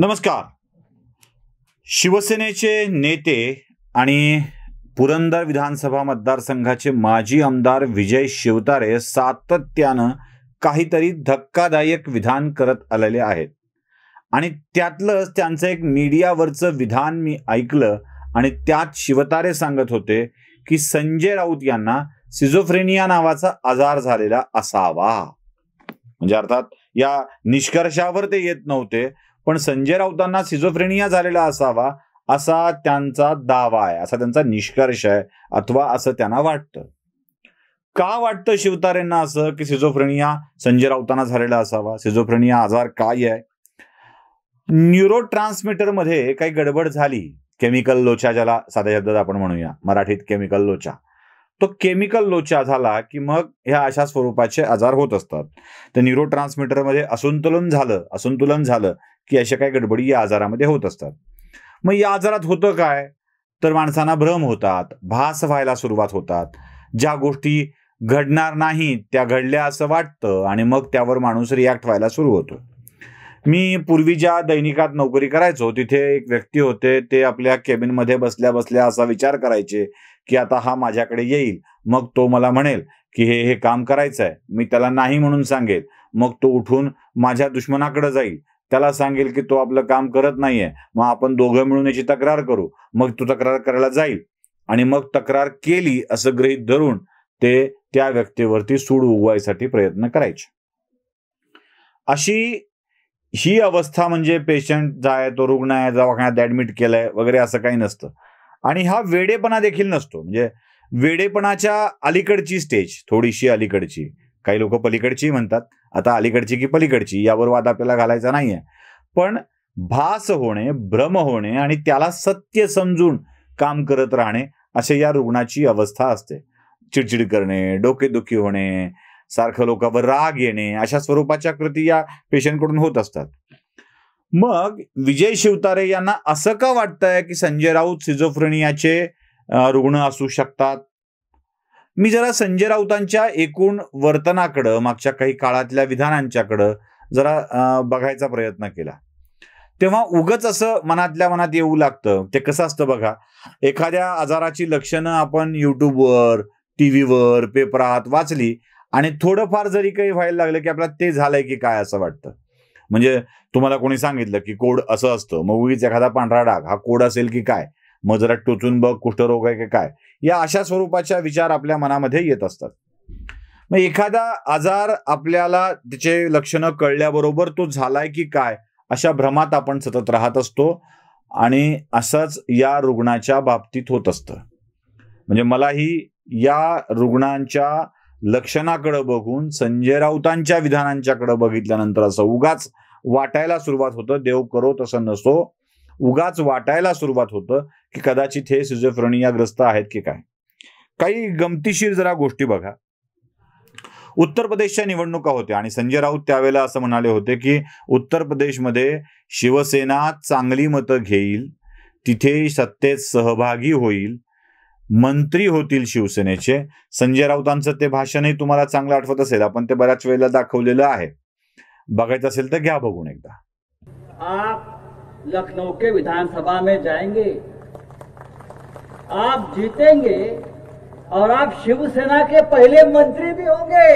नमस्कार शिवसेनेचे नेते आणि पुरंदर विधानसभा मतदारसंघाचे माजी आमदार विजय शिवतारे सातत्यानं काहीतरी धक्कादायक विधान करत आलेले आहेत आणि त्यातलंच त्यांचं एक मीडियावरचं विधान मी ऐकलं आणि त्यात शिवतारे सांगत होते की संजय राऊत यांना सिझोफ्रेनिया नावाचा आजार झालेला असावा म्हणजे अर्थात या निष्कर्षावर ते येत नव्हते पण संजय राऊतांना सिझोफ्रेनिया झालेला असावा असा त्यांचा दावा आहे असा त्यांचा निष्कर्ष आहे अथवा असं त्यांना वाटतं का वाटतं शिवतारेंना असं की सिझोफ्रेनिया संजय राऊतांना झालेला असावा सिझोफ्रेनिया आजार काय आहे न्यूरो ट्रान्समीटरमध्ये काही गडबड झाली केमिकल लोचा ज्याला साध्या शब्दात आपण म्हणूया मराठीत केमिकल लोचा तो केमिकल लोचा झाला की मग ह्या अशा स्वरूपाचे आजार होत असतात तर न्यूरो ट्रान्समीटरमध्ये असंतुलन झालं असंतुलन झालं की अशा काही गडबडी या आजारामध्ये होत असतात मग या आजारात होतं काय तर माणसांना भ्रम होतात भास व्हायला सुरुवात होतात ज्या गोष्टी घडणार नाहीत त्या घडल्या असं वाटतं आणि मग त्यावर माणूस रिॲक्ट व्हायला सुरू होतो मी पूर्वी ज्या दैनिकात नोकरी करायचो तिथे एक व्यक्ती होते ते आपल्या केबिनमध्ये बसल्या बसल्या असा विचार करायचे की आता हा माझ्याकडे येईल मग तो मला म्हणेल की हे हे काम करायचं आहे मी त्याला नाही म्हणून सांगेल मग तो उठून माझ्या दुश्मनाकडे जाईल त्याला सांगेल की तो आपलं काम करत नाहीये मग आपण दोघं मिळून याची तक्रार करू मग तो तक्रार करायला जाईल आणि मग तक्रार केली असं गृहीत धरून ते त्या व्यक्तीवरती सूड उगवायसाठी प्रयत्न करायचे अशी ही अवस्था म्हणजे पेशंट जो आहे तो रुग्ण आहे दवाखान्यात ऍडमिट केलाय वगैरे असं काही नसतं आणि हा वेडेपणा देखील नसतो म्हणजे वेडेपणाच्या अलीकडची स्टेज थोडीशी अलीकडची काही लोक पलीकडची म्हणतात आता अलीकडची की पलीकडची यावर वाद आपल्याला घालायचा नाहीये पण भास होणे भ्रम होणे आणि त्याला सत्य समजून काम करत राहणे असे या रुग्णाची अवस्था असते चिडचिड करणे डोकेदुखी होणे सारखं लोकांवर राग येणे अशा स्वरूपाच्या कृती या पेशंटकडून होत असतात मग विजय शिवतारे यांना असं का वाटतंय की संजय राऊत सिझोफ्रेनियाचे रुग्ण असू शकतात मी जरा संजय राऊतांच्या एकूण वर्तनाकडं मागच्या काही काळातल्या विधानांच्याकडं जरा बघायचा प्रयत्न केला तेव्हा उगच असं मनातल्या मनात येऊ लागतं ते कसं असतं बघा एखाद्या आजाराची लक्षणं आपण युट्यूबवर टी व्हीवर पेपरात वाचली आणि थोडंफार जरी काही व्हायला लागलं की आपल्याला ते झालंय की काय असं वाटतं म्हणजे तुम्हाला कोणी सांगितलं की कोड असं असतं मग उगीच एखादा पांढरा डाग हा कोड असेल की काय मग जरा टोचून बघ कुष्ठरोग आहे की काय या अशा स्वरूपाच्या विचार आपल्या मनामध्ये येत असतात मग एखादा आजार आपल्याला त्याचे लक्षणं कळल्याबरोबर तो झालाय की काय अशा भ्रमात आपण सतत राहत असतो आणि असंच या रुग्णाच्या बाबतीत होत असतं म्हणजे मलाही या रुग्णांच्या लक्षणाकडं बघून संजय राऊतांच्या विधानांच्याकडे बघितल्यानंतर असं उगाच वाटायला सुरुवात होतं देव करो तसं नसो उगाच वाटायला सुरुवात होतं की कदाचित हे सिझोफ्रोनियाग्रस्त आहेत की काय काही गमतीशीर जरा गोष्टी बघा उत्तर प्रदेशच्या निवडणुका होत्या आणि संजय राऊत त्यावेळेला असं म्हणाले होते की उत्तर प्रदेशमध्ये शिवसेना चांगली मतं घेईल तिथे सत्तेत सहभागी होईल मंत्री होतील शिवसेनेचे संजय राऊतांचं ते भाषणही तुम्हाला चांगलं आठवत असेल आपण ते बऱ्याच वेळेला दाखवलेलं आहे बघायचं असेल तर घ्या बघून एकदा आप लखनौ के विधानसभा में जाएंगे आप जीतेंगे और आप शिवसेना के पहिले मंत्री भी होंगे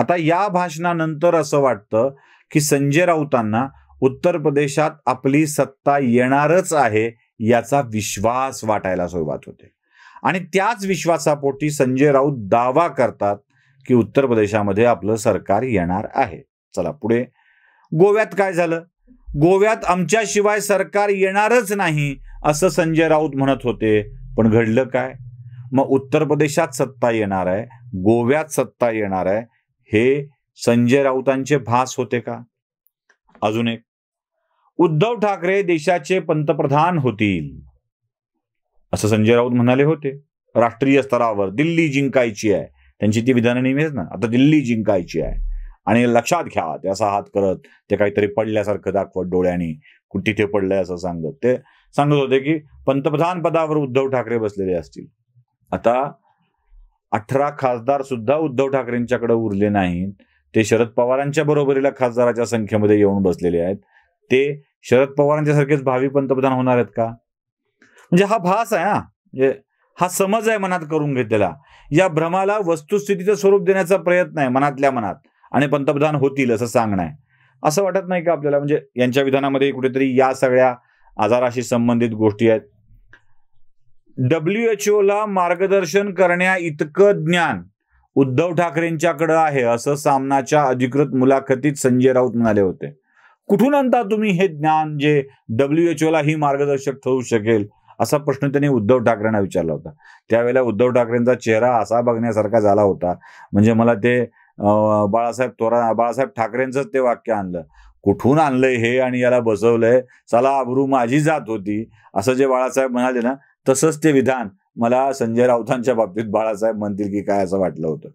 आता या भाषणानंतर असं वाटतं की संजय राऊतांना उत्तर प्रदेशात आपली सत्ता येणारच आहे याचा विश्वास वाटायला सुरुवात होते आणि त्याच विश्वासापोटी संजय राऊत दावा करतात की उत्तर प्रदेशामध्ये आपलं सरकार येणार आहे चला पुढे गोव्यात काय झालं गोव्यात आमच्याशिवाय सरकार येणारच नाही असं संजय राऊत म्हणत होते पण घडलं काय मग उत्तर प्रदेशात सत्ता येणार आहे गोव्यात सत्ता येणार आहे हे संजय राऊतांचे भास होते का अजून एक उद्धव ठाकरे देशाचे पंतप्रधान होतील असं संजय राऊत म्हणाले होते राष्ट्रीय स्तरावर दिल्ली जिंकायची आहे त्यांची ती विधानं नेहमीच ना आता दिल्ली जिंकायची आहे आणि लक्षात घ्या असा हात करत ते काहीतरी पडल्यासारखं दाखवत डोळ्याने तिथे पडलंय असं सांगत ते सांगत होते की पंतप्रधान पदावर उद्धव ठाकरे बसलेले असतील आता अठरा खासदार सुद्धा उद्धव ठाकरेंच्याकडे उरले नाहीत ते शरद पवारांच्या बरोबरीला खासदाराच्या संख्येमध्ये येऊन बसलेले आहेत ते शरद पवारांच्या सारखेच भावी पंतप्रधान होणार आहेत का म्हणजे हा भास आहे ना म्हणजे हा समज आहे मनात करून घेतलेला या भ्रमाला वस्तुस्थितीचं स्वरूप देण्याचा प्रयत्न आहे मनातल्या मनात आणि पंतप्रधान होतील असं सांगणं आहे असं वाटत नाही का आपल्याला म्हणजे यांच्या विधानामध्ये कुठेतरी या सगळ्या आजाराशी संबंधित गोष्टी आहेत डब्ल्यू एच ओला मार्गदर्शन करण्या इतकं ज्ञान उद्धव ठाकरेंच्याकडं आहे असं सामनाच्या अधिकृत मुलाखतीत संजय राऊत म्हणाले होते कुठून आणता तुम्ही हे ज्ञान जे डब्ल्यू एच ओला ही मार्गदर्शक ठरू शकेल असा प्रश्न त्यांनी उद्धव ठाकरेंना विचारला होता त्यावेळेला उद्धव ठाकरेंचा चेहरा असा बघण्यासारखा झाला होता म्हणजे मला ते बाळासाहेब थोरा बाळासाहेब ठाकरेंचंच ते वाक्य आणलं कुठून आणलंय हे आणि याला बसवलंय चला अब्रू माझी जात होती असं जे बाळासाहेब म्हणाले ना तसंच ते विधान मला संजय राऊतांच्या बाबतीत बाळासाहेब म्हणतील की काय असं वाटलं होतं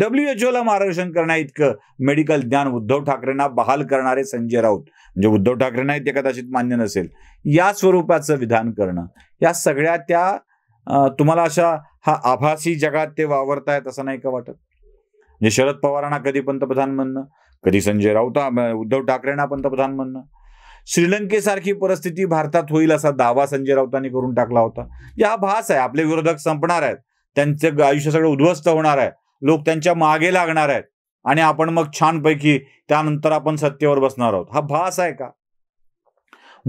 डब्ल्यू एच ओला मार्गदर्शन करण्या इतकं मेडिकल ज्ञान उद्धव ठाकरेंना बहाल करणारे संजय राऊत म्हणजे उद्धव ठाकरेंनाही ते कदाचित मान्य नसेल या स्वरूपाचं विधान करणं या सगळ्या त्या तुम्हाला अशा हा आभासी जगात ते वावरतायत असं नाही का वाटत म्हणजे शरद पवारांना कधी पंतप्रधान म्हणणं कधी संजय राऊत उद्धव ठाकरेंना पंतप्रधान म्हणणं श्रीलंकेसारखी परिस्थिती भारतात होईल असा दावा संजय राऊतांनी करून टाकला होता या भास आहे आपले विरोधक संपणार आहेत त्यांचं आयुष्य सगळं उद्ध्वस्त होणार आहे लोक त्यांच्या मागे लागणार आहेत आणि आपण मग छानपैकी त्यानंतर आपण सत्तेवर बसणार आहोत हा भास आहे का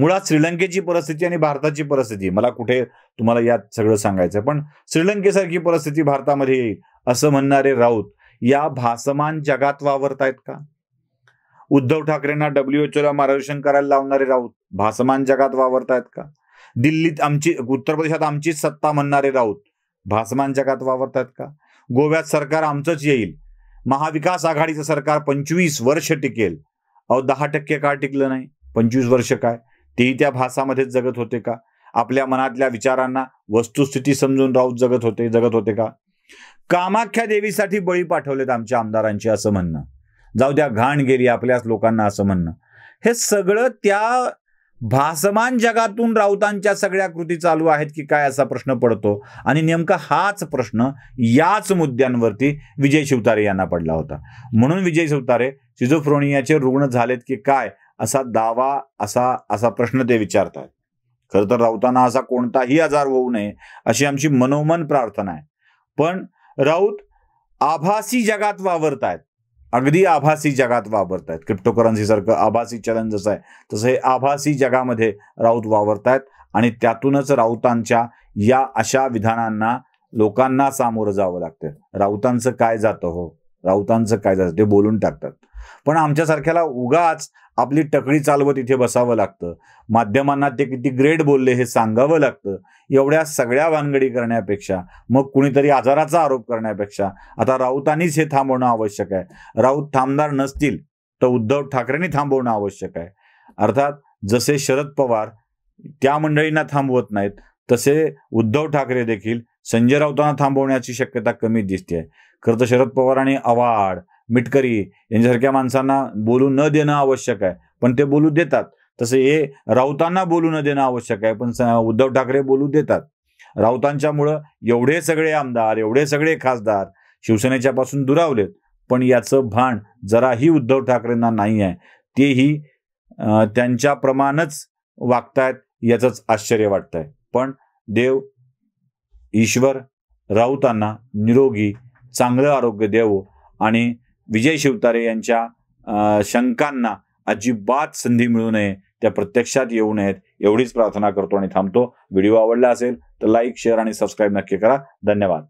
मुळात श्रीलंकेची परिस्थिती आणि भारताची परिस्थिती मला कुठे तुम्हाला यात सगळं सांगायचं पण श्रीलंकेसारखी परिस्थिती भारतामध्ये येईल असं म्हणणारे राऊत या भासमान जगात वावरतायत का उद्धव ठाकरेंना डब्ल्यूएचओला मार्गदर्शन करायला लावणारे राऊत भासमान जगात वावरतायत का दिल्लीत आमची उत्तर प्रदेशात आमचीच सत्ता म्हणणारे राऊत भासमान जगात वावरतायत का गोव्यात सरकार आमचंच येईल महाविकास आघाडीचं सरकार पंचवीस वर्ष टिकेल अहो दहा टक्के का टिकलं नाही पंचवीस वर्ष काय तेही त्या भासामध्येच जगत होते का आपल्या मनातल्या विचारांना वस्तुस्थिती समजून राऊत जगत होते जगत होते का कामाख्या देवीसाठी बळी पाठवलेत आमच्या आमदारांची असं म्हणणं जाऊ द्या घाण गेली आपल्याच लोकांना असं म्हणणं हे सगळं त्या भासमान जगातून राऊतांच्या सगळ्या कृती चालू आहेत की काय असा प्रश्न पडतो आणि नेमका हाच प्रश्न याच मुद्द्यांवरती विजय शिवतारे यांना पडला होता म्हणून विजय शिवतारे सिझोफ्रोनियाचे रुग्ण झालेत की काय असा दावा असा असा प्रश्न ते विचारतात खरं तर राऊतांना असा कोणताही आजार होऊ नये अशी आमची मनोमन प्रार्थना आहे पण राऊत आभासी जगात आहेत अगदी आभासी जगात आहेत क्रिप्टोकरन्सी सारखं आभासी चलन जसं आहे तसं हे आभासी जगामध्ये राऊत आहेत आणि त्यातूनच राऊतांच्या या अशा विधानांना लोकांना सामोरं जावं लागतं राऊतांचं काय जातं हो राऊतांचं काय झालं ते बोलून टाकतात पण आमच्यासारख्याला उगाच आपली टकळी चालवत इथे बसावं लागतं माध्यमांना ते किती ग्रेट बोलले हे सांगावं लागतं एवढ्या सगळ्या भानगडी करण्यापेक्षा मग कुणीतरी आजाराचा आरोप करण्यापेक्षा आता राऊतांनीच हे थांबवणं आवश्यक आहे राऊत थांबदार नसतील तर उद्धव ठाकरेंनी थांबवणं आवश्यक आहे अर्थात जसे शरद पवार त्या मंडळींना थांबवत नाहीत तसे उद्धव ठाकरे देखील संजय राऊतांना थांबवण्याची शक्यता कमी दिसते खरं तर शरद पवार आणि आव्हाड मिटकरी यांच्यासारख्या माणसांना बोलू न देणं आवश्यक आहे पण ते बोलू देतात तसे हे राऊतांना बोलू न देणं आवश्यक आहे पण उद्धव ठाकरे बोलू देतात राऊतांच्यामुळं एवढे सगळे आमदार एवढे सगळे खासदार शिवसेनेच्यापासून दुरावलेत पण याचं भान जराही उद्धव ठाकरेंना नाही आहे तेही त्यांच्याप्रमाणच वागतायत याचंच आश्चर्य वाटतंय पण देव ईश्वर राऊतांना निरोगी चांगलं आरोग्य देवो आणि विजय शिवतारे यांच्या शंकांना अजिबात संधी मिळू नये त्या प्रत्यक्षात येऊ नयेत एवढीच प्रार्थना करतो आणि थांबतो व्हिडिओ आवडला असेल तर लाईक शेअर आणि सबस्क्राईब नक्की करा धन्यवाद